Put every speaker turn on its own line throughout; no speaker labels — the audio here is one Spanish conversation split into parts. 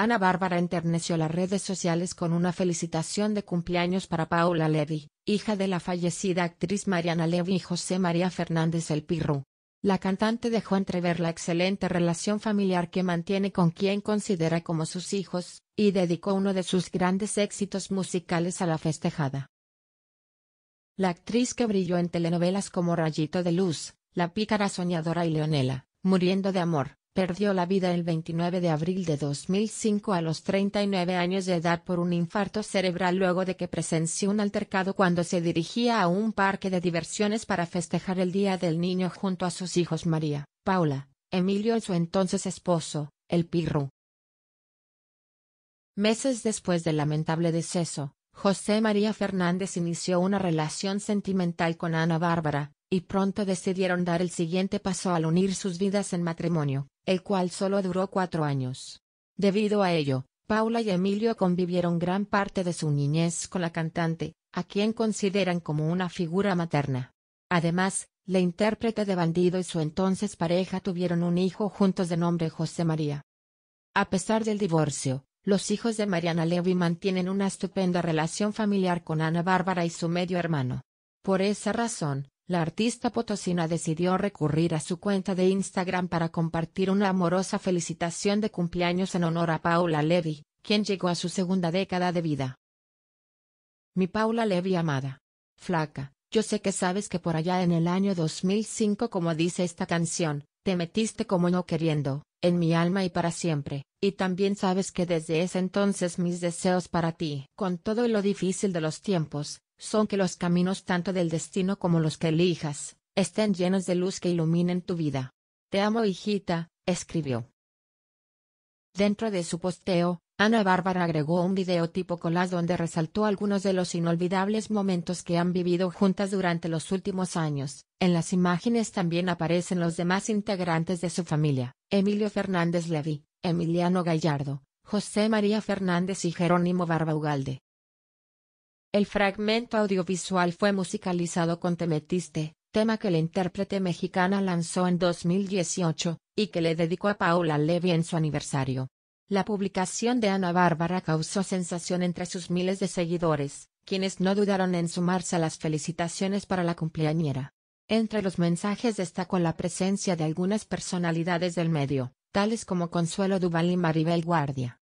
Ana Bárbara enterneció las redes sociales con una felicitación de cumpleaños para Paula Levy, hija de la fallecida actriz Mariana Levy y José María Fernández El Pirru. La cantante dejó entrever la excelente relación familiar que mantiene con quien considera como sus hijos, y dedicó uno de sus grandes éxitos musicales a la festejada. La actriz que brilló en telenovelas como Rayito de Luz, La pícara soñadora y Leonela, Muriendo de Amor, perdió la vida el 29 de abril de 2005 a los 39 años de edad por un infarto cerebral luego de que presenció un altercado cuando se dirigía a un parque de diversiones para festejar el Día del Niño junto a sus hijos María, Paula, Emilio y su entonces esposo, el Pirru. Meses después del lamentable deceso, José María Fernández inició una relación sentimental con Ana Bárbara, y pronto decidieron dar el siguiente paso al unir sus vidas en matrimonio, el cual solo duró cuatro años. Debido a ello, Paula y Emilio convivieron gran parte de su niñez con la cantante, a quien consideran como una figura materna. Además, la intérprete de Bandido y su entonces pareja tuvieron un hijo juntos de nombre José María. A pesar del divorcio, los hijos de Mariana Levy mantienen una estupenda relación familiar con Ana Bárbara y su medio hermano. Por esa razón, la artista potosina decidió recurrir a su cuenta de Instagram para compartir una amorosa felicitación de cumpleaños en honor a Paula Levy, quien llegó a su segunda década de vida. Mi Paula Levy amada. Flaca, yo sé que sabes que por allá en el año 2005 como dice esta canción, te metiste como no queriendo, en mi alma y para siempre, y también sabes que desde ese entonces mis deseos para ti, con todo lo difícil de los tiempos, son que los caminos tanto del destino como los que elijas, estén llenos de luz que iluminen tu vida. Te amo hijita, escribió. Dentro de su posteo, Ana Bárbara agregó un video tipo collage donde resaltó algunos de los inolvidables momentos que han vivido juntas durante los últimos años. En las imágenes también aparecen los demás integrantes de su familia, Emilio Fernández Levy, Emiliano Gallardo, José María Fernández y Jerónimo Barbaugalde. El fragmento audiovisual fue musicalizado con Temetiste, tema que la intérprete mexicana lanzó en 2018, y que le dedicó a Paula Levy en su aniversario. La publicación de Ana Bárbara causó sensación entre sus miles de seguidores, quienes no dudaron en sumarse a las felicitaciones para la cumpleañera. Entre los mensajes destacó la presencia de algunas personalidades del medio, tales como Consuelo Duval y Maribel Guardia.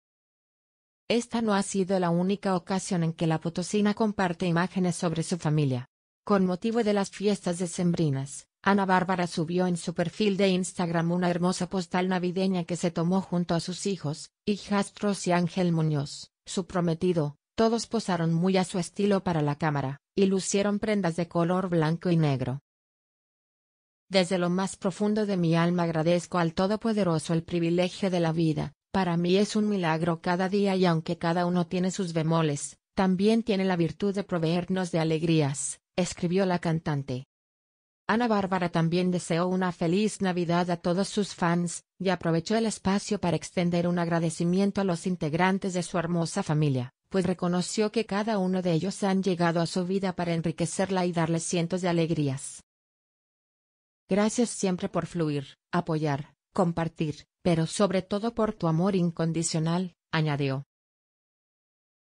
Esta no ha sido la única ocasión en que la potosina comparte imágenes sobre su familia. Con motivo de las fiestas decembrinas, Ana Bárbara subió en su perfil de Instagram una hermosa postal navideña que se tomó junto a sus hijos, hijastros y Ángel Muñoz, su prometido. Todos posaron muy a su estilo para la cámara, y lucieron prendas de color blanco y negro. Desde lo más profundo de mi alma agradezco al Todopoderoso el privilegio de la vida, para mí es un milagro cada día y aunque cada uno tiene sus bemoles, también tiene la virtud de proveernos de alegrías, escribió la cantante. Ana Bárbara también deseó una feliz Navidad a todos sus fans, y aprovechó el espacio para extender un agradecimiento a los integrantes de su hermosa familia, pues reconoció que cada uno de ellos han llegado a su vida para enriquecerla y darle cientos de alegrías. Gracias siempre por fluir, apoyar, compartir, pero sobre todo por tu amor incondicional, añadió.